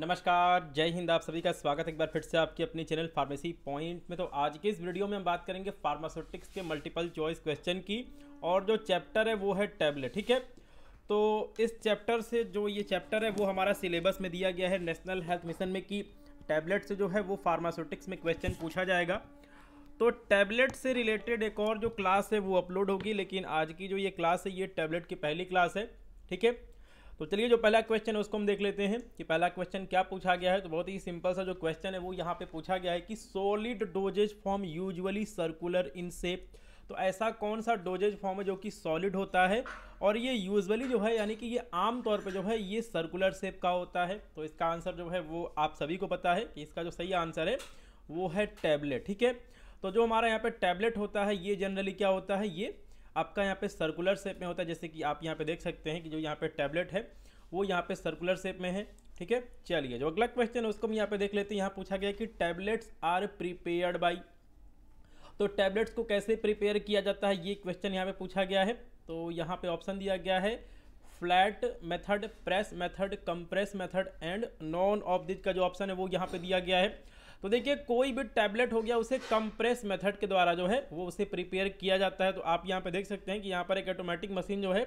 नमस्कार जय हिंद आप सभी का स्वागत है एक बार फिर से आपके अपने चैनल फार्मेसी पॉइंट में तो आज के इस वीडियो में हम बात करेंगे फार्मास्यूटिक्स के मल्टीपल चॉइस क्वेश्चन की और जो चैप्टर है वो है टैबलेट ठीक है तो इस चैप्टर से जो ये चैप्टर है वो हमारा सिलेबस में दिया गया है नेशनल हेल्थ मिशन में कि टैबलेट से जो है वो फार्मास्यूटिक्स में क्वेश्चन पूछा जाएगा तो टैबलेट से रिलेटेड एक और जो क्लास है वो अपलोड होगी लेकिन आज की जो ये क्लास है ये टैबलेट की पहली क्लास है ठीक है तो चलिए जो पहला क्वेश्चन है उसको हम देख लेते हैं कि पहला क्वेश्चन क्या पूछा गया है तो बहुत ही सिंपल सा जो क्वेश्चन है वो यहाँ पे पूछा गया है कि solid dosages form usually circular in shape तो ऐसा कौन सा डोजेज फॉर्म है जो कि सॉलिड होता है और ये यूजुअली जो है यानी कि ये आम तौर पे जो है ये सर्कुलर शेप का होता है तो इसका आंसर जो है वो आप सभी को पता है कि इसका जो सही आंसर है वो है टैबलेट ठीक है तो जो हमारा यहाँ पे टैबलेट होता है ये जनरली क्या होता है ये आपका यहाँ पे सर्कुलर शेप में होता है जैसे कि आप यहाँ पे देख सकते हैं कि जो यहाँ पे टैबलेट है वो यहाँ पे सर्कुलर शेप में है ठीक है चलिए जो अगला क्वेश्चन है उसको हम यहाँ पे देख लेते हैं यहाँ पूछा गया कि टैबलेट्स आर प्रिपेयर्ड बाई तो टैबलेट्स को कैसे प्रिपेयर किया जाता है ये क्वेश्चन यहाँ पे पूछा गया है तो यहाँ पे ऑप्शन दिया गया है flat method press method compress method and none of these का जो ऑप्शन है वो यहाँ पे दिया गया है तो देखिए कोई भी टैबलेट हो गया उसे कंप्रेस मेथड के द्वारा जो है वो उसे प्रिपेयर किया जाता है तो आप यहाँ पर देख सकते हैं कि यहाँ पर एक ऑटोमेटिक मशीन जो है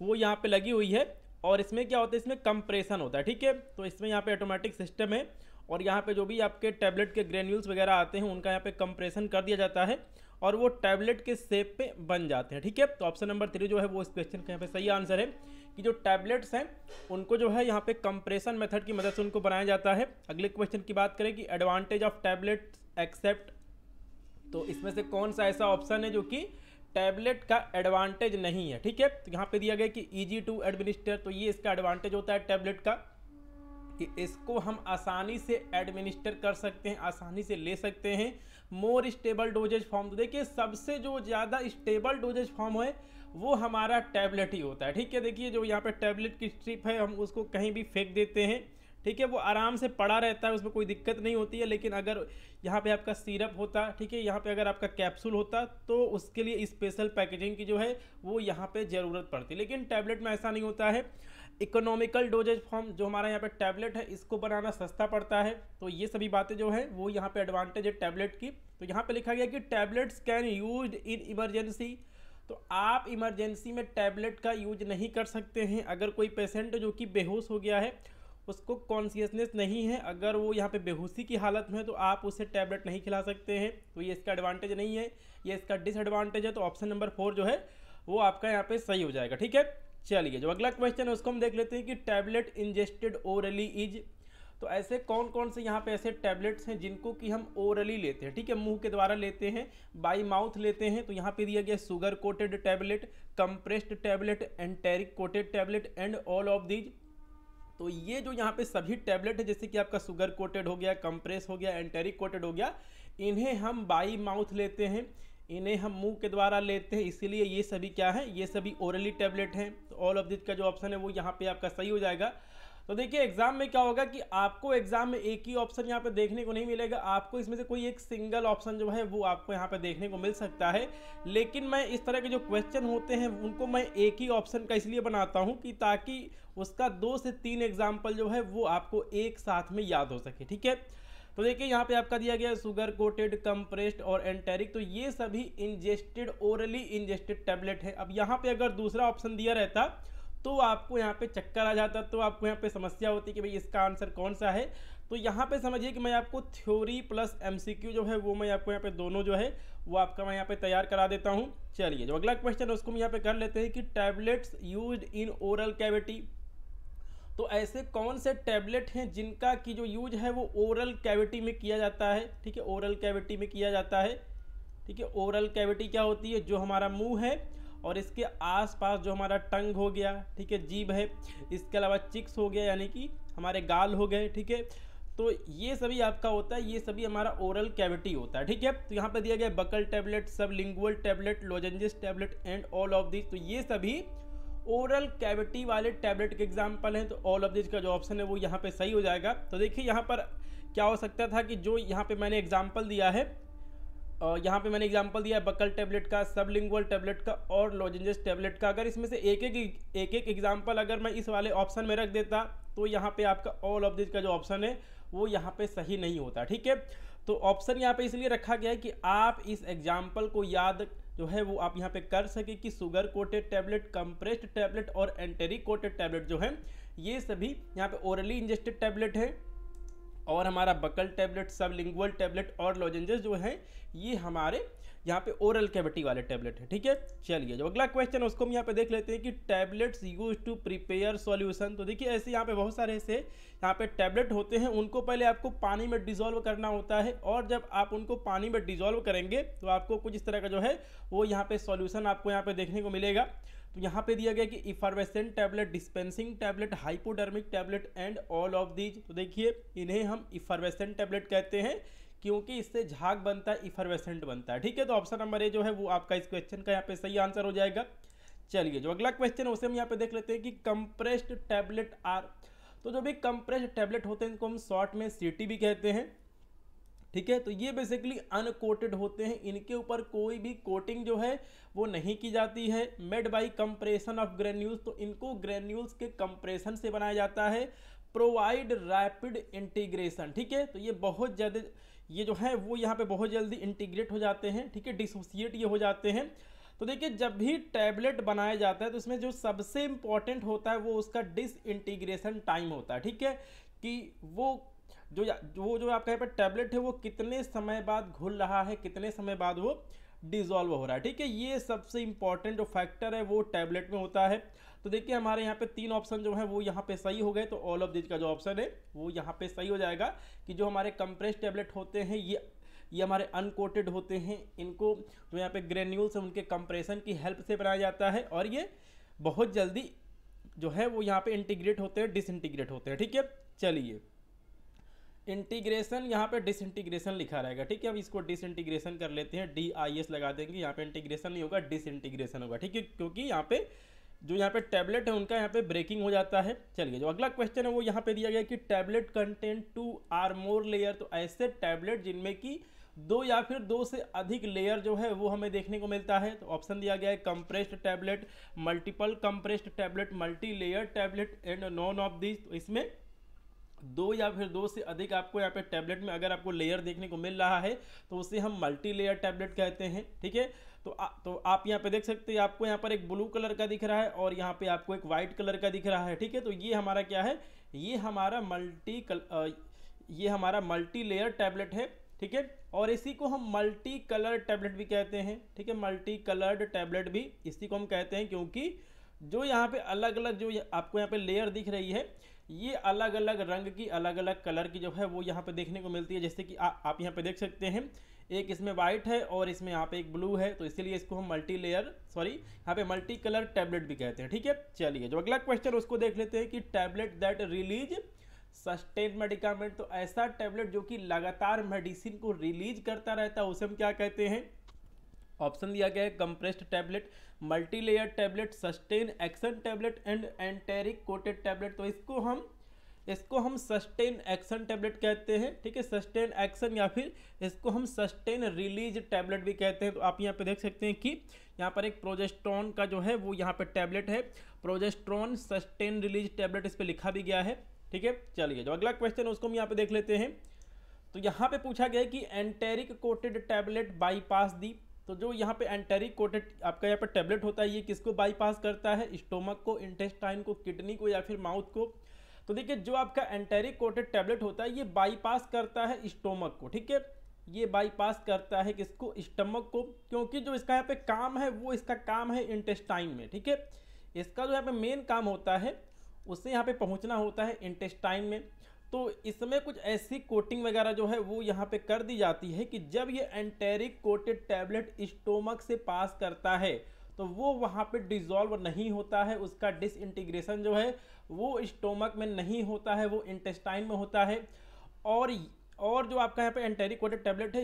वो यहाँ पर लगी हुई है और इसमें क्या होता है इसमें कंप्रेशन होता है ठीक है तो इसमें यहाँ पे ऑटोमेटिक सिस्टम है और यहाँ पे जो भी आपके टैबलेट के ग्रेन्यूल्स वगैरह आते हैं उनका यहाँ पे कंप्रेशन कर दिया जाता है और वो टैबलेट के सेप पे बन जाते हैं ठीक है तो ऑप्शन नंबर थ्री जो है वो इस क्वेश्चन का यहाँ पे सही आंसर है कि जो टैबलेट्स हैं उनको जो है यहाँ पे कंप्रेशन मेथड की मदद से उनको बनाया जाता है अगले क्वेश्चन की बात करें कि एडवांटेज ऑफ टैबलेट एक्सेप्ट तो इसमें से कौन सा ऐसा ऑप्शन है जो कि टैबलेट का एडवांटेज नहीं है ठीक है तो यहाँ पे दिया गया कि ईजी टू एडमिनिस्टर तो ये इसका एडवांटेज होता है टैबलेट का कि इसको हम आसानी से एडमिनिस्टर कर सकते हैं आसानी से ले सकते हैं मोर स्टेबल डोजेज फॉर्म तो देखिए सबसे जो ज़्यादा स्टेबल डोजेज फॉर्म है वो हमारा टैबलेट ही होता है ठीक है देखिए जो यहाँ पे टैबलेट की स्ट्रिप है हम उसको कहीं भी फेंक देते हैं ठीक है वो आराम से पड़ा रहता है उसमें कोई दिक्कत नहीं होती है लेकिन अगर यहाँ पे आपका सिरप होता ठीक है यहाँ पे अगर आपका कैप्सूल होता तो उसके लिए स्पेशल पैकेजिंग की जो है वो यहाँ पे ज़रूरत पड़ती लेकिन टैबलेट में ऐसा नहीं होता है इकोनॉमिकल डोजेज फॉर्म जो हमारा यहाँ पे टैबलेट है इसको बनाना सस्ता पड़ता है तो ये सभी बातें जो है वो यहाँ पे एडवांटेज है टैबलेट की तो यहाँ पे लिखा गया कि tablets can use in emergency तो आप इमरजेंसी में टैबलेट का यूज नहीं कर सकते हैं अगर कोई पेशेंट जो कि बेहोश हो गया है उसको कॉन्सियसनेस नहीं है अगर वो यहाँ पे बेहोशी की हालत में है तो आप उसे टैबलेट नहीं खिला सकते हैं तो ये इसका एडवांटेज नहीं है ये इसका डिसएडवांटेज है तो ऑप्शन नंबर फोर जो है वो आपका यहाँ पे सही हो जाएगा ठीक है चलिए जो अगला क्वेश्चन है उसको हम देख लेते हैं कि टैबलेट इंजेस्टेड ओरली इज तो ऐसे कौन कौन से यहाँ पे ऐसे टैबलेट्स हैं जिनको कि हम ओरली लेते हैं ठीक है मुंह के द्वारा लेते हैं बाई माउथ लेते हैं तो यहाँ पे दिया गया sugar coated tablet compressed tablet enteric coated tablet and all of these तो ये जो यहाँ पे सभी टैबलेट है जैसे कि आपका शुगर कोटेड हो गया कंप्रेस हो गया एंटेरिक कोटेड हो गया इन्हें हम बाई माउथ लेते हैं इन्हें हम मुंह के द्वारा लेते हैं इसीलिए ये सभी क्या है ये सभी ओरली टैबलेट हैं तो ऑल ऑफ दिस का जो ऑप्शन है वो यहाँ पे आपका सही हो जाएगा तो देखिए एग्जाम में क्या होगा कि आपको एग्जाम में एक ही ऑप्शन यहाँ पे देखने को नहीं मिलेगा आपको इसमें से कोई एक सिंगल ऑप्शन जो है वो आपको यहाँ पे देखने को मिल सकता है लेकिन मैं इस तरह के जो क्वेश्चन होते हैं उनको मैं एक ही ऑप्शन का इसलिए बनाता हूँ कि ताकि उसका दो से तीन एग्जाम्पल जो है वो आपको एक साथ में याद हो सके ठीक है तो देखिए यहाँ पे आपका दिया गया सुगर कोटेड कंप्रेस्ड और एंटेरिक तो ये सभी इंजेस्टेड ओरली इंजेस्टेड टैबलेट है अब यहाँ पे अगर दूसरा ऑप्शन दिया रहता तो आपको यहाँ पे चक्कर आ जाता तो आपको यहाँ पे समस्या होती कि भाई इसका आंसर कौन सा है तो यहाँ पे समझिए कि मैं आपको थ्योरी प्लस एमसीक्यू जो है वो मैं आपको यहाँ पे दोनों जो है वो आपका मैं यहाँ पे तैयार करा देता हूँ चलिए जो अगला क्वेश्चन है उसको हम यहाँ पे कर लेते हैं कि tablets use in oral cavity तो ऐसे कौन से टैबलेट हैं जिनका की जो यूज है वो ओरल कैविटी में किया जाता है ठीक है ओरल कैविटी में किया जाता है ठीक है ओरल कैविटी क्या होती है जो हमारा मुंह है और इसके आसपास जो हमारा टंग हो गया ठीक है जीभ है इसके अलावा चिक्स हो गया यानी कि हमारे गाल हो गए ठीक है तो ये सभी आपका होता है ये सभी हमारा ओरल कैविटी होता है ठीक है तो यहाँ पे दिया गया buccal tablet sublingual tablet lozenges tablet and all of this तो ये सभी ओरल कैविटी वाले टैबलेट के एग्जाम्पल हैं तो ऑल ऑफ दिस का जो ऑप्शन है वो यहाँ पे सही हो जाएगा तो देखिए यहाँ पर क्या हो सकता था कि जो यहाँ पे मैंने एग्जाम्पल दिया है यहाँ पे मैंने एग्जाम्पल दिया है बकल टैबलेट का सबलिंगुअल टैबलेट का और लॉजेंजेस टैबलेट का अगर इसमें से एक एक एक एक एग्जाम्पल अगर मैं इस वाले ऑप्शन में रख देता तो यहाँ पे आपका ऑल ऑफ दिस का जो ऑप्शन है वो यहाँ पे सही नहीं होता ठीक है तो ऑप्शन यहाँ पे इसलिए रखा गया है कि आप इस एग्जाम्पल को याद जो है वो आप यहाँ पे कर सके कि sugar coated tablet compressed tablet और एंटेरी कोटेड टैबलेट जो है ये सभी यहाँ पे ओरली इंजेस्टेड टैबलेट है और हमारा buccal tablet sublingual tablet और लॉजेंजेस जो हैं ये हमारे यहाँ पे ओरल कैविटी वाले टैबलेट है ठीक है चलिए जो अगला क्वेश्चन उसको हम यहाँ पे देख लेते हैं कि tablets use to prepare solution तो देखिए ऐसे यहाँ पे बहुत सारे ऐसे यहाँ पे टैबलेट होते हैं उनको पहले आपको पानी में डिजोल्व करना होता है और जब आप उनको पानी में डिजोल्व करेंगे तो आपको कुछ इस तरह का जो है वो यहाँ पे सोल्यूशन आपको यहाँ पे देखने को मिलेगा तो यहाँ पे दिया गया कि effervescent tablet dispensing tablet hypodermic tablet and all of these तो देखिए इन्हें हम इफारवेसेंट टैबलेट कहते हैं क्योंकि इससे झाग बनता है इफरवेसेंट बनता है ठीक है तो ऑप्शन नंबर ए जो है वो आपका इस क्वेश्चन का यहाँ पे सही आंसर हो जाएगा चलिए जो अगला क्वेश्चन है उसे हम यहाँ पे देख लेते हैं कि कंप्रेस्ड टैबलेट आर तो जो भी कंप्रेस्ड टैबलेट होते हैं इनको हम शॉर्ट में सी भी कहते हैं ठीक है तो ये बेसिकली अनकोटेड होते हैं इनके ऊपर कोई भी कोटिंग जो है वो नहीं की जाती है made by compression of granules तो इनको ग्रेन्यूल्स के कंप्रेशन से बनाया जाता है प्रोवाइड रैपिड इंटीग्रेशन ठीक है तो ये बहुत ज़्यादा ये जो है वो यहाँ पे बहुत जल्दी इंटीग्रेट हो जाते हैं ठीक है डिसोसिएट ये हो जाते हैं तो देखिए जब भी टैबलेट बनाया जाता है तो इसमें जो सबसे इम्पॉर्टेंट होता है वो उसका डिसइंटीग्रेशन टाइम होता है ठीक है कि वो जो वो जो आपका यहाँ पर टैबलेट है वो कितने समय बाद घुल रहा है कितने समय बाद वो डिजॉल्व हो रहा है ठीक है ये सबसे इम्पॉर्टेंट जो फैक्टर है वो टैबलेट में होता है तो देखिए हमारे यहाँ पे तीन ऑप्शन जो है वो यहाँ पे सही हो गए तो ऑल ऑफ दिज का जो ऑप्शन है वो यहाँ पे सही हो जाएगा कि जो हमारे कंप्रेस टेबलेट होते हैं ये ये हमारे अनकोटेड होते हैं इनको जो यहाँ पे ग्रेन्यूल्स हैं उनके कंप्रेशन की हेल्प से बनाया जाता है और ये बहुत जल्दी जो है वो यहाँ पे इंटीग्रेट होते हैं डिसइंटीग्रेट होते हैं ठीक है चलिए इंटीग्रेशन यहाँ पे डिसइंटीग्रेशन लिखा रहेगा ठीक है अब इसको डिसइंटीग्रेशन कर लेते हैं डी आई एस लगा देंगे यहाँ पे इंटीग्रेशन नहीं होगा डिसइंटीग्रेशन होगा ठीक है क्योंकि यहाँ पे जो यहाँ पे टैबलेट है उनका यहाँ पे ब्रेकिंग हो जाता है चलिए जो अगला क्वेश्चन है वो यहाँ पे दिया गया कि tablet content two or more layer तो ऐसे टैबलेट जिनमें कि दो या फिर दो से अधिक लेयर जो है वो हमें देखने को मिलता है तो ऑप्शन दिया गया है compressed tablet multiple compressed tablet multi layer tablet and none of this तो इसमें दो या फिर दो से अधिक आपको यहाँ पे टैबलेट में अगर आपको लेयर देखने को मिल रहा है तो उसे हम मल्टी लेयर टैबलेट कहते हैं ठीक है तो आ, तो आप यहाँ पे देख सकते हैं आपको यहाँ पर एक ब्लू कलर का दिख रहा है और यहाँ पे आपको एक वाइट कलर का दिख रहा है ठीक है तो ये हमारा क्या है ये हमारा मल्टी कल ये हमारा मल्टी लेयर टैबलेट है ठीक है और इसी को हम मल्टी कलर टैबलेट भी कहते हैं ठीक है मल्टी कलर्ड टैबलेट भी इसी को हम कहते हैं क्योंकि जो यहाँ पे अलग अलग जो आपको यहाँ पे लेयर दिख रही है ये अलग अलग रंग की अलग अलग कलर की जो है वो यहाँ पे देखने को मिलती है जैसे कि आ, आप यहाँ पे देख सकते हैं एक इसमें वाइट है और इसमें यहाँ पे एक ब्लू है तो इसीलिए इसको हम मल्टी लेयर सॉरी यहाँ पे मल्टी कलर टैबलेट भी कहते हैं ठीक है चलिए जो अगला क्वेश्चन उसको देख लेते हैं कि tablet that release sustain medicament तो ऐसा टैबलेट जो कि लगातार मेडिसिन को रिलीज करता रहता है उसे हम क्या कहते हैं ऑप्शन दिया गया है compressed tablet multilayer tablet sustain action tablet and enteric coated tablet तो इसको हम इसको हम सस्टेन एक्शन टैबलेट कहते हैं ठीक है सस्टेन एक्शन या फिर इसको हम सस्टेन रिलीज टैबलेट भी कहते हैं तो आप यहाँ पे देख सकते हैं कि यहाँ पर एक प्रोजेस्ट्रॉन का जो है वो यहाँ पे टैबलेट है प्रोजेस्ट्रॉन सस्टेन रिलीज टैबलेट इस पर लिखा भी गया है ठीक है चलिए जो अगला क्वेश्चन है उसको हम यहाँ पे देख लेते हैं तो यहाँ पे पूछा गया कि enteric coated tablet bypass the तो जो यहाँ पे एंटेरिक कोटेड आपका यहाँ पे टैबलेट होता है ये किसको बाईपास करता है स्टोमक को इंटेस्टाइन को किडनी को या फिर माउथ को तो देखिए जो आपका एंटेरिक कोटेड टैबलेट होता है ये बाईपास करता है स्टोमक को ठीक है ये बाईपास करता है किसको स्टमक को क्योंकि जो इसका यहाँ पे काम है वो इसका काम है इंटेस्टाइन में ठीक है इसका जो यहाँ पे मेन काम होता है उससे यहाँ पे पहुँचना होता है इंटेस्टाइन में तो इसमें कुछ ऐसी कोटिंग वगैरह जो है वो यहाँ पे कर दी जाती है कि जब ये एंटेरिक कोटेड टैबलेट स्टोमक से पास करता है तो वो वहाँ पे डिजॉल्व नहीं होता है उसका डिसइंटीग्रेशन जो है वो स्टोमक में नहीं होता है वो इंटेस्टाइन में होता है और और जो आपका यहाँ पे एंटेरिकोटेड टैबलेट है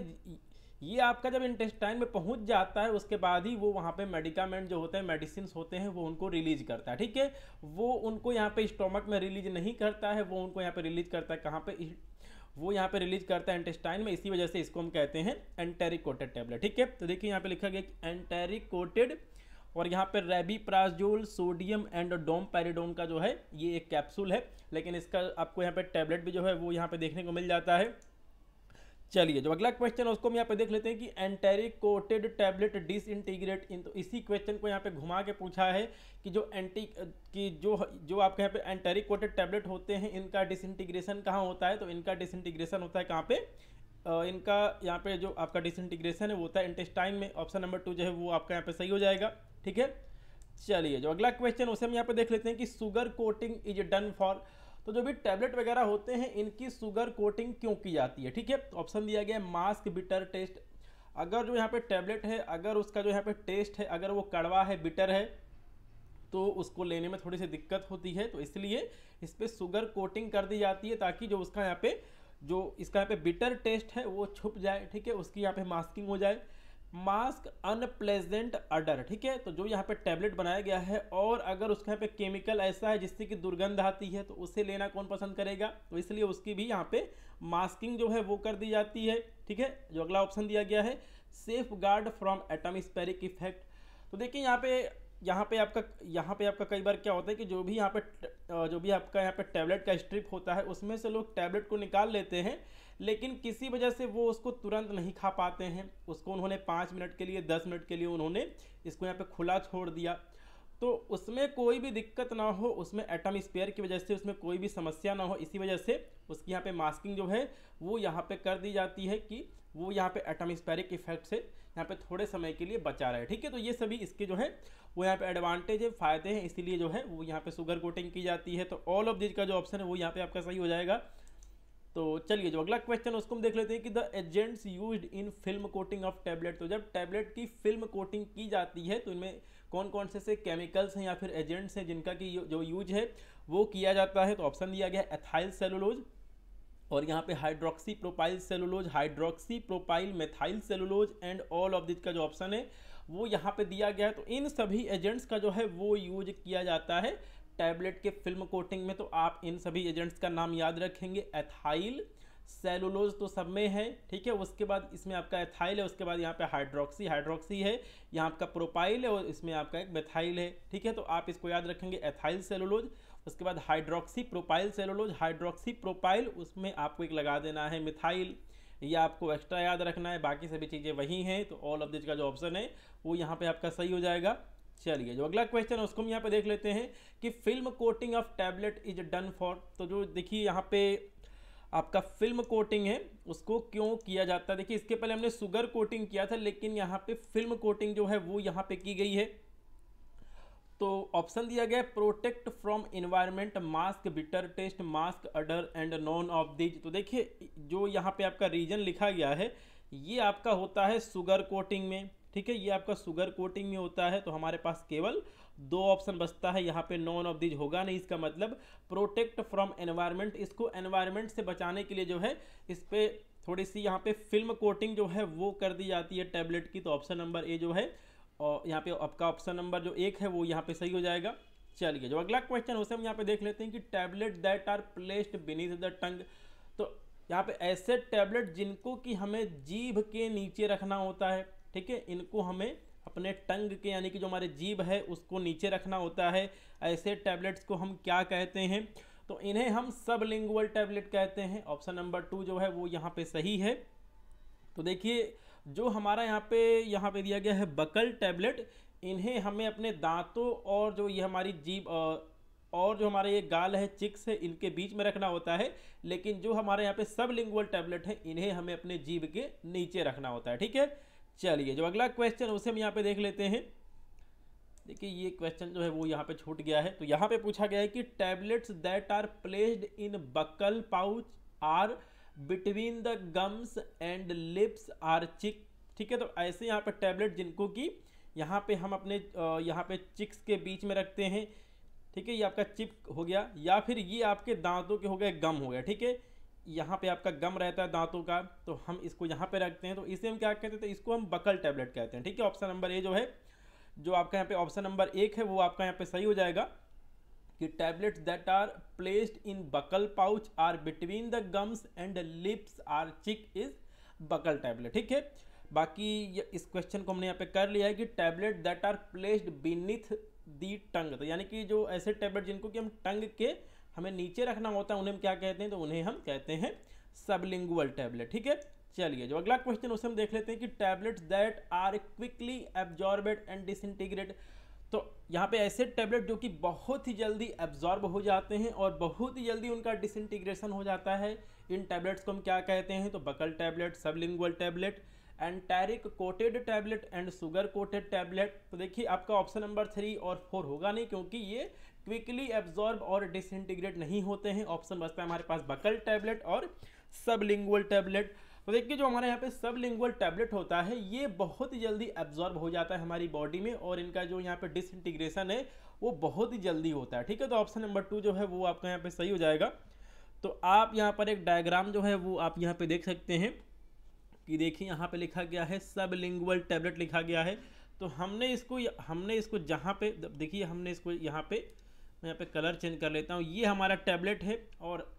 ये आपका जब इंटेस्टाइन में पहुँच जाता है उसके बाद ही वो वहाँ पे मेडिकामेंट जो होते हैं मेडिसिन होते हैं वो उनको रिलीज करता है ठीक है वो उनको यहाँ पे स्टोमक में रिलीज नहीं करता है वो उनको यहाँ पे रिलीज करता है कहाँ पे वो यहाँ पे रिलीज करता है इंटेस्टाइन में इसी वजह से इसको हम कहते हैं एंटेरिकोटेड टैबलेट ठीक है तो देखिए यहाँ पे लिखा गया एंटेरिकोटेड और यहाँ पर rabeprazole sodium and dom domperidone का जो है ये एक कैप्सूल है लेकिन इसका आपको यहाँ पर टैबलेट भी जो है वो यहाँ पर देखने को मिल जाता है चलिए जो अगला क्वेश्चन है उसको हम यहाँ पे देख लेते हैं कि enteric coated tablet integrate in तो इसी क्वेश्चन को यहाँ पे घुमा के पूछा है कि जो एंटी कि जो जो आपके यहाँ पे एंटेरिक कोटेड टैबलेट होते हैं इनका डिसइंटीग्रेशन कहाँ होता है तो इनका डिसइंटीग्रेशन होता है कहाँ पे इनका यहाँ पे जो आपका डिसइंटीग्रेशन है वो होता है इंटेस्टाइन में ऑप्शन नंबर टू जो है वो आपका यहाँ पे सही हो जाएगा ठीक है चलिए जो अगला क्वेश्चन उसे हम यहाँ पे देख लेते हैं कि sugar coating is done for तो जो भी टैबलेट वगैरह होते हैं इनकी सुगर कोटिंग क्यों की जाती है ठीक है ऑप्शन दिया गया है मास्क बिटर टेस्ट अगर जो यहाँ पे टैबलेट है अगर उसका जो यहाँ पे टेस्ट है अगर वो कड़वा है बिटर है तो उसको लेने में थोड़ी सी दिक्कत होती है तो इसलिए इस पर शुगर कोटिंग कर दी जाती है ताकि जो उसका यहाँ पे जो इसका यहाँ पे बिटर टेस्ट है वो छुप जाए ठीक है उसकी यहाँ पे मास्किंग हो जाए मास्क अनप्लेजेंट अडर ठीक है तो जो यहाँ पे टैबलेट बनाया गया है और अगर उसके यहाँ पे केमिकल ऐसा है जिससे कि दुर्गंध आती है तो उसे लेना कौन पसंद करेगा तो इसलिए उसकी भी यहाँ पे मास्किंग जो है वो कर दी जाती है ठीक है जो अगला ऑप्शन दिया गया है safe guard from atmospheric effect तो देखिए यहाँ पे यहाँ पे आपका यहाँ पे आपका कई बार क्या होता है कि जो भी यहाँ पे जो भी आपका यहाँ पे टैबलेट का स्ट्रिप होता है उसमें से लोग टैबलेट को निकाल लेते हैं लेकिन किसी वजह से वो उसको तुरंत नहीं खा पाते हैं उसको उन्होंने पाँच मिनट के लिए दस मिनट के लिए उन्होंने इसको यहाँ पे खुला छोड़ दिया तो उसमें कोई भी दिक्कत ना हो उसमें एटम स्पेयर की वजह से उसमें कोई भी समस्या ना हो इसी वजह से उसकी यहाँ पे मास्किंग जो है वो यहाँ पे कर दी जाती है कि वो यहाँ पे एटम स्पेयर इफेक्ट से यहाँ पे थोड़े समय के लिए बचा रहे ठीक है तो ये सभी इसके जो है वो यहाँ पे एडवांटेज है फायदे हैं इसीलिए जो है वो यहाँ पे शुगर कोटिंग की जाती है तो ऑल ऑफ दिज का जो ऑप्शन है वो यहाँ पे आपका सही हो जाएगा तो चलिए जो अगला क्वेश्चन उसको हम देख लेते हैं कि the agents use in film coating of tablet तो जब टैबलेट की फिल्म कोटिंग की जाती है तो इनमें कौन कौन से से केमिकल्स हैं या फिर एजेंट्स हैं जिनका की जो यूज है वो किया जाता है तो ऑप्शन दिया गया एथाइल सेलुलोज़ और यहाँ पे hydroxy propyl cellulose hydroxy propyl methyl cellulose and all of this का जो ऑप्शन है वो यहाँ पे दिया गया है तो इन सभी एजेंट्स का जो है वो यूज किया जाता है टैबलेट के फिल्म कोटिंग में तो आप इन सभी एजेंट्स का नाम याद रखेंगे एथाइल सेलुलोज तो सब में है ठीक है उसके बाद इसमें आपका एथाइल है उसके बाद यहाँ पे हाइड्रोक्सी हाइड्रोक्सी है यहाँ आपका प्रोपाइल है और इसमें आपका एक मेथाइल है ठीक है तो आप इसको याद रखेंगे एथाइल सेलुलोज उसके बाद hydroxy propyl cellulose hydroxy propyl उसमें आपको एक लगा देना है मिथाइल ये आपको एक्स्ट्रा याद रखना है बाकी सभी चीज़ें वही हैं तो ऑल ऑफ दिस का जो ऑप्शन है वो यहाँ पे आपका सही हो जाएगा चलिए जो अगला क्वेश्चन है उसको हम यहाँ पे देख लेते हैं कि film coating of tablet is done for तो जो देखिए यहाँ पे आपका फिल्म कोटिंग है उसको क्यों किया जाता है देखिए इसके पहले हमने सुगर कोटिंग किया था लेकिन यहाँ पे फिल्म कोटिंग जो है वो यहाँ पे की गई है तो ऑप्शन दिया गया protect from environment mask bitter taste mask odour and none of these तो देखिए जो यहाँ पे आपका रीजन लिखा गया है ये आपका होता है सुगर कोटिंग में ठीक है ये आपका शुगर कोटिंग में होता है तो हमारे पास केवल दो ऑप्शन बचता है यहाँ पे नॉन ऑफ दिज होगा नहीं इसका मतलब प्रोटेक्ट फ्रॉम एनवायरमेंट इसको एनवायरमेंट से बचाने के लिए जो है इस पर थोड़ी सी यहाँ पे फिल्म कोटिंग जो है वो कर दी जाती है टैबलेट की तो ऑप्शन नंबर ए जो है और यहाँ पे आपका ऑप्शन नंबर जो एक है वो यहाँ पे सही हो जाएगा चलिए जो अगला क्वेश्चन उसे हम यहाँ पे देख लेते हैं कि tablet that are placed beneath the tongue तो यहाँ पे ऐसे टैबलेट जिनको कि हमें जीभ के नीचे रखना होता है ठीक है इनको हमें अपने टंग के यानी कि जो हमारे जीभ है उसको नीचे रखना होता है ऐसे टैबलेट्स को हम क्या कहते हैं तो इन्हें हम सब टैबलेट कहते हैं ऑप्शन नंबर टू जो है वो यहाँ पे सही है तो देखिए जो हमारा यहाँ पे यहाँ पे दिया गया है बकल टैबलेट इन्हें हमें अपने दांतों और जो ये हमारी जीभ और जो हमारे ये गाल है चिक्स है इनके बीच में रखना होता है लेकिन जो हमारे यहाँ पे सब लिंगुअल टैबलेट है इन्हें हमें अपने जीभ के नीचे रखना होता है ठीक है चलिए जो अगला क्वेश्चन उसे हम यहाँ पे देख लेते हैं देखिए ये क्वेश्चन जो है वो यहाँ पे छूट गया है तो यहाँ पे पूछा गया है कि tablets that are placed in buccal pouch or between the gums and lips or cheek ठीक है तो ऐसे यहाँ पर टैबलेट जिनको कि यहाँ पे हम अपने यहाँ पे चिक्स के बीच में रखते हैं ठीक है ये आपका चिप हो गया या फिर ये आपके दांतों के हो गए गम हो गया ठीक है यहाँ पे आपका गम रहता है दांतों का तो हम इसको यहाँ पे रखते हैं तो इसे हम क्या कहते हैं तो इसको हम बकल टैबलेट कहते हैं ठीक है ऑप्शन नंबर ए जो है जो आपका यहाँ पे ऑप्शन नंबर एक है वो आपका यहाँ पे सही हो जाएगा कि tablets that are placed in buccal pouch or between the gums and lips or cheek is buccal tablet ठीक है बाकी इस क्वेश्चन को हमने यहाँ पे कर लिया है कि tablet that are placed beneath the tongue तो यानी कि जो ऐसे टैबलेट जिनको कि हम टंग के हमें नीचे रखना होता है उन्हें हम क्या कहते हैं तो उन्हें हम कहते हैं सबलिंगुअल टैबलेट ठीक है चलिए जो अगला क्वेश्चन उसे हम देख लेते हैं कि tablets that are quickly absorbed and disintegrate तो यहाँ पे ऐसे टैबलेट जो कि बहुत ही जल्दी एब्जॉर्ब हो जाते हैं और बहुत ही जल्दी उनका डिसइंटीग्रेशन हो जाता है इन टैबलेट्स को हम क्या कहते हैं तो buccal tablet sublingual tablet enteric coated tablet and sugar coated tablet तो देखिए आपका ऑप्शन नंबर थ्री और फोर होगा नहीं क्योंकि ये क्विकली एब्जॉर्ब और डिसइंटीग्रेट नहीं होते हैं ऑप्शन बचता है हमारे पास बकल टैबलेट और सबलिंगुअल टैबलेट तो देखिए जो हमारे यहाँ पे सब लिंगुअल टैबलेट होता है ये बहुत ही जल्दी एब्जॉर्ब हो जाता है हमारी बॉडी में और इनका जो यहाँ पे डिसइंटीग्रेशन है वो बहुत ही जल्दी होता है ठीक है तो ऑप्शन नंबर टू जो है वो आपका यहाँ पे सही हो जाएगा तो आप यहाँ पर एक डायग्राम जो है वो आप यहाँ पे देख सकते हैं कि देखिए यहाँ पे लिखा गया है सब लिंगुअल टैबलेट लिखा गया है तो हमने इसको हमने इसको जहाँ पे देखिए हमने इसको यहाँ पे मैं यहाँ पे कलर चेंज कर लेता हूँ ये हमारा टैबलेट है और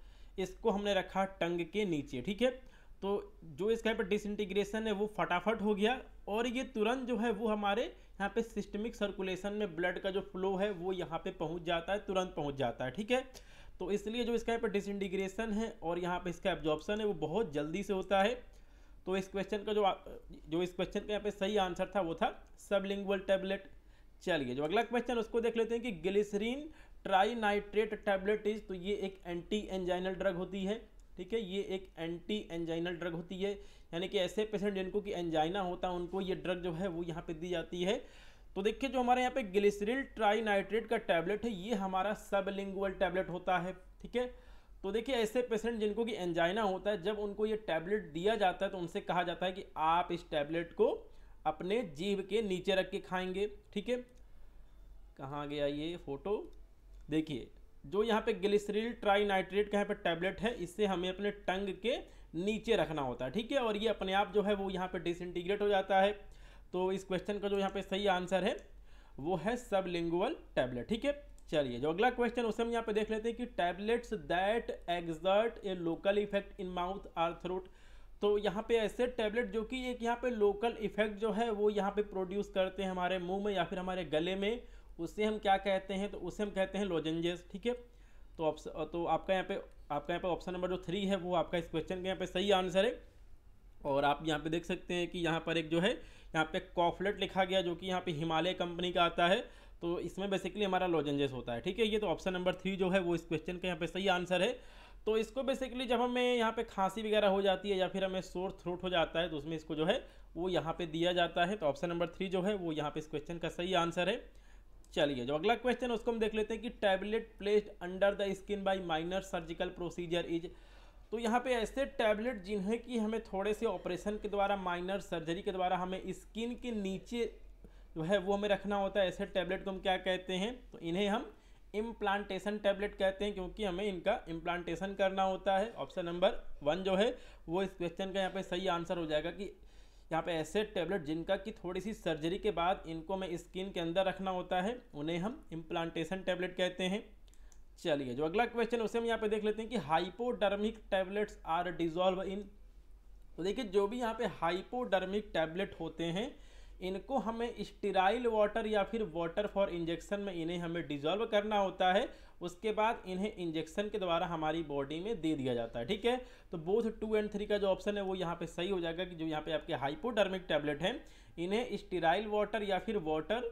इसको हमने रखा टंग के नीचे ठीक है तो जो इसका पर डिसइंटीग्रेशन है वो फटाफट हो गया और ये तुरंत जो है वो हमारे यहाँ पे सिस्टमिक सर्कुलेशन में ब्लड का जो फ्लो है वो यहाँ पे पहुँच जाता है तुरंत पहुँच जाता है ठीक है तो इसलिए जो इसका यहाँ पर डिसइंटीग्रेशन है और यहाँ पे इसका एब्जॉर्बसन है वो बहुत जल्दी से होता है तो इस क्वेश्चन का जो जो इस क्वेश्चन का यहाँ पे सही आंसर था वो था सबलिंगुअल टैबलेट चलिए जो अगला क्वेश्चन उसको देख लेते हैं कि glycerin trinitrate tablet is तो ये एक एंटी एंजाइनल ड्रग होती है ठीक है ये एक एंटी एंजाइनल ड्रग होती है यानी कि ऐसे पेशेंट जिनको कि एंजाइना होता है उनको ये ड्रग जो है वो यहाँ पे दी जाती है तो देखिए जो हमारे यहाँ पे ग्लिसरिल ट्राइनाइट्रेट का टैबलेट है ये हमारा सबलिंगुअल टैबलेट होता है ठीक है तो देखिए ऐसे पेशेंट जिनको कि एंजाइना होता है जब उनको ये टैबलेट दिया जाता है तो उनसे कहा जाता है कि आप इस टैबलेट को अपने जीव के नीचे रख के खाएंगे ठीक है कहाँ गया ये फ़ोटो देखिए जो यहाँ पे ग्लिसरील ट्राई नाइट्रेट का यहाँ पे टैबलेट है इससे हमें अपने टंग के नीचे रखना होता है ठीक है और ये अपने आप जो है वो यहाँ पे डिसइंटीग्रेट हो जाता है तो इस क्वेश्चन का जो यहाँ पे सही आंसर है वो है सब लिंगुअल टैबलेट ठीक है चलिए जो अगला क्वेश्चन उसे हम यहाँ पे देख लेते हैं कि tablets that exert a local effect in mouth or throat तो यहाँ पे ऐसे टैबलेट जो कि एक यहाँ पे लोकल इफेक्ट जो है वो यहाँ पे प्रोड्यूस करते हैं हमारे मुंह में या फिर हमारे गले में उससे हम क्या कहते हैं तो उसे हम कहते हैं लोजेंजेस ठीक है तो ऑप्शन तो आपका यहाँ पे आपका यहाँ पे ऑप्शन नंबर जो थ्री है वो आपका इस क्वेश्चन का यहाँ पे सही आंसर है और आप यहाँ पे देख सकते हैं कि यहाँ पर एक जो है यहाँ पे कॉफलेट लिखा गया जो कि यहाँ पे हिमालय कंपनी का आता है तो इसमें बेसिकली हमारा लोजेंजेस होता है ठीक है ये तो ऑप्शन नंबर थ्री जो है वो इस क्वेश्चन का यहाँ पे सही आंसर है तो इसको बेसिकली जब हमें यहाँ पे खांसी वगैरह हो जाती है या फिर हमें शोर थ्रोट हो जाता है तो उसमें इसको जो है वो यहाँ पे दिया जाता है तो ऑप्शन नंबर थ्री जो है वो यहाँ पे इस क्वेश्चन का सही आंसर है चलिए जो अगला क्वेश्चन उसको हम देख लेते हैं कि tablet placed under the skin by minor surgical procedure is तो यहाँ पे ऐसे टैबलेट जिन्हें कि हमें थोड़े से ऑपरेशन के द्वारा माइनर सर्जरी के द्वारा हमें स्किन के नीचे जो है वो हमें रखना होता है ऐसे टैबलेट को हम क्या कहते हैं तो इन्हें हम इम्प्लांटेशन टैबलेट कहते हैं क्योंकि हमें इनका इम्प्लांटेशन करना होता है ऑप्शन नंबर वन जो है वो इस क्वेश्चन का यहाँ पे सही आंसर हो जाएगा कि यहाँ पे ऐसे टैबलेट जिनका कि थोड़ी सी सर्जरी के बाद इनको हमें स्किन के अंदर रखना होता है उन्हें हम इम्प्लांटेशन टैबलेट कहते हैं चलिए जो अगला क्वेश्चन उसे हम यहाँ पे देख लेते हैं कि hypodermic tablets are dissolve in तो देखिए जो भी यहाँ पे हाइपोडर्मिक टैबलेट होते हैं इनको हमें स्टेराइल वाटर या फिर वाटर फॉर इंजेक्शन में इन्हें हमें डिजॉल्व करना होता है उसके बाद इन्हें इंजेक्शन के द्वारा हमारी बॉडी में दे दिया जाता है ठीक है तो बोथ टू एंड थ्री का जो ऑप्शन है वो यहाँ पे सही हो जाएगा कि जो यहाँ पे आपके हाइपोडर्मिक टैबलेट हैं इन्हें स्टेराइल वाटर या फिर वाटर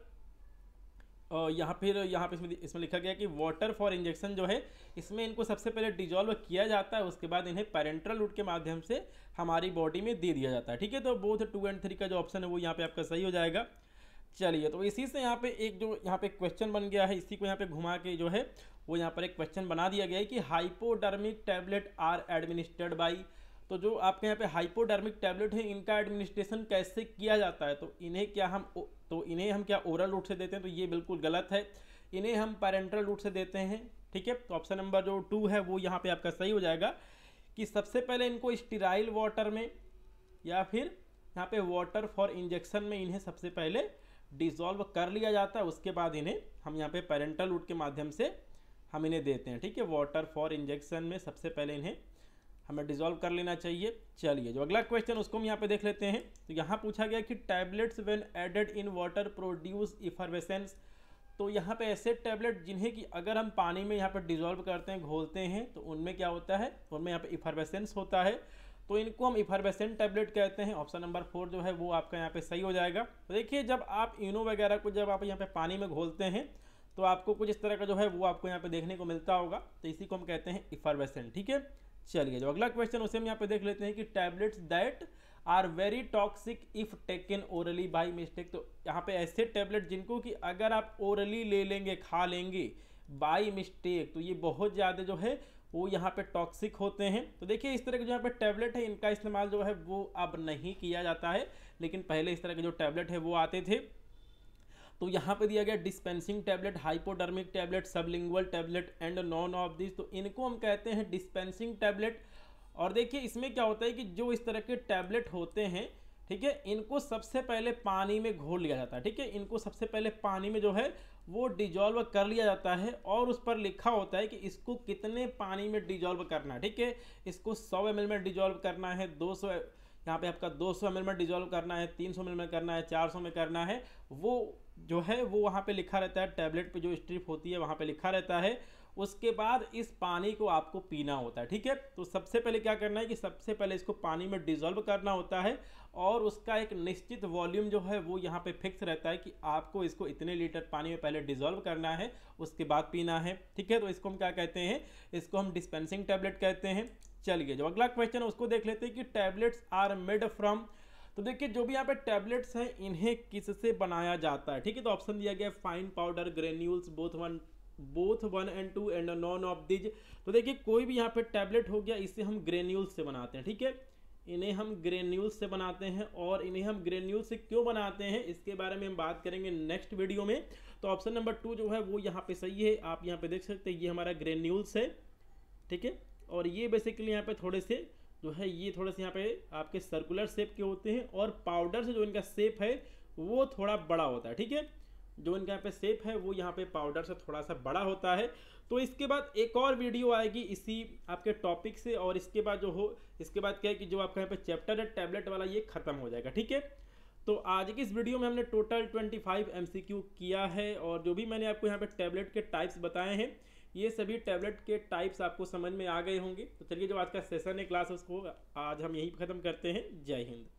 यहाँ फिर यहाँ पे इसमें इसमें लिखा गया कि वाटर फॉर इंजेक्शन जो है इसमें इनको सबसे पहले डिजॉल्व किया जाता है उसके बाद इन्हें पेरेंट्रल रूट के माध्यम से हमारी बॉडी में दे दिया जाता है ठीक है तो बोथ टू एंड थ्री का जो ऑप्शन है वो यहाँ पे आपका सही हो जाएगा चलिए तो इसी से यहाँ पे एक जो यहाँ पे क्वेश्चन बन गया है इसी को यहाँ पे घुमा के जो है वो यहाँ पर एक क्वेश्चन बना दिया गया है कि hypodermic tablet are administered by तो जो आपके यहाँ पे हाइपोडर्मिक टैबलेट है इनका एडमिनिस्ट्रेशन कैसे किया जाता है तो इन्हें क्या हम तो इन्हें हम क्या ओरल रूट से देते हैं तो ये बिल्कुल गलत है इन्हें हम पैरेंट्रल रूट से देते हैं ठीक है तो ऑप्शन नंबर जो टू है वो यहाँ पे आपका सही हो जाएगा कि सबसे पहले इनको स्टीराइल वाटर में या फिर यहाँ पे वाटर फॉर इंजेक्शन में इन्हें सबसे पहले डिज़ोल्व कर लिया जाता है उसके बाद इन्हें हम यहाँ पे पेरेंटल रूट के माध्यम से हम इन्हें देते हैं ठीक है वाटर फॉर इंजेक्शन में सबसे पहले इन्हें हमें डिजोल्व कर लेना चाहिए चलिए जो अगला क्वेश्चन उसको हम यहाँ पे देख लेते हैं तो यहाँ पूछा गया कि tablets when added in water produce effervescence तो यहाँ पे ऐसे टैबलेट जिन्हें कि अगर हम पानी में यहाँ पर डिजोल्व करते हैं घोलते हैं तो उनमें क्या होता है उनमें यहाँ पर इफरवेसेंस होता है तो इनको हम इफरबेसेंट टैबलेट कहते हैं ऑप्शन नंबर फोर जो है वो आपका यहाँ पे सही हो जाएगा तो देखिए जब आप इनो वगैरह को जब आप यहाँ पे पानी में घोलते हैं तो आपको कुछ इस तरह का जो है वो आपको यहाँ पे देखने को मिलता होगा तो इसी को हम कहते हैं इफरबेसेंट ठीक है चलिए जो अगला क्वेश्चन उसे हम यहाँ पे देख लेते हैं कि tablets that are very toxic if taken orally by mistake तो यहाँ पे ऐसे टैबलेट जिनको कि अगर आप ओरली ले लेंगे खा लेंगे बाई मिस्टेक तो ये बहुत ज़्यादा जो है वो यहाँ पे टॉक्सिक होते हैं तो देखिए इस तरह के जो यहाँ पे टैबलेट है इनका इस्तेमाल जो है वो अब नहीं किया जाता है लेकिन पहले इस तरह के जो टैबलेट है वो आते थे तो यहाँ पे दिया गया dispensing tablet hypodermic tablet sublingual tablet and none of this तो इनको हम कहते हैं डिस्पेंसिंग टैबलेट और देखिए इसमें क्या होता है कि जो इस तरह के टैबलेट होते हैं ठीक है इनको सबसे पहले पानी में घोल लिया जाता है ठीक है इनको सबसे पहले पानी में जो है वो डिजॉल्व कर लिया जाता है और उस पर लिखा होता है कि इसको कितने पानी में डिजॉल्व करना है ठीक है इसको 100 एम में डिजॉल्व करना है 200 सौ यहाँ पे आपका 200 सौ में डिजॉल्व करना है 300 सौ में करना है 400 में करना है वो जो है वो वहाँ पे लिखा रहता है टैबलेट पे जो स्ट्रिप होती है वहाँ पे लिखा रहता है उसके बाद इस पानी को आपको पीना होता है ठीक है तो सबसे पहले क्या करना है कि सबसे पहले इसको पानी में डिजोल्व करना होता है और उसका एक निश्चित वॉल्यूम जो है वो यहाँ पे फिक्स रहता है कि आपको इसको इतने लीटर पानी में पहले डिजोल्व करना है उसके बाद पीना है ठीक है तो इसको हम क्या कहते हैं इसको हम डिस्पेंसिंग टैबलेट कहते हैं चलिए जो अगला क्वेश्चन है उसको देख लेते हैं कि टैबलेट्स आर मेड फ्रॉम तो देखिए जो भी यहाँ पे टैबलेट्स हैं इन्हें किससे बनाया जाता है ठीक है तो ऑप्शन दिया गया है fine powder granules both one both one and two and none of these तो देखिए कोई भी यहाँ पे टैबलेट हो गया इसे हम ग्रेन्यूल से बनाते हैं ठीक है इन्हें हम ग्रेन्यूल से बनाते हैं और इन्हें हम ग्रेन्यूल से क्यों बनाते हैं इसके बारे में हम बात करेंगे नेक्स्ट वीडियो में तो ऑप्शन नंबर टू जो है वो यहाँ पे सही है आप यहाँ पे देख सकते हैं ये हमारा ग्रेन्यूल्स है ठीक है और ये बेसिकली यहाँ पे थोड़े से जो है ये थोड़े से यहाँ पे आपके सर्कुलर शेप के होते हैं और पाउडर से जो इनका शेप है वो थोड़ा बड़ा होता है ठीक है जो इनके यहाँ पे सेप है वो यहाँ पे पाउडर से थोड़ा सा बड़ा होता है तो इसके बाद एक और वीडियो आएगी इसी आपके टॉपिक से और इसके बाद जो हो इसके बाद क्या है कि जो आपका यहाँ पे चैप्टर है टैबलेट वाला ये ख़त्म हो जाएगा ठीक है तो आज की इस वीडियो में हमने टोटल 25 क्यू किया है और जो भी मैंने आपको यहाँ पे टैबलेट के टाइप्स बताए हैं ये सभी टैबलेट के टाइप्स आपको समझ में आ गए होंगे तो चलिए जो आज का सेशन है क्लास उसको आज हम यहीं ख़त्म करते हैं जय हिंद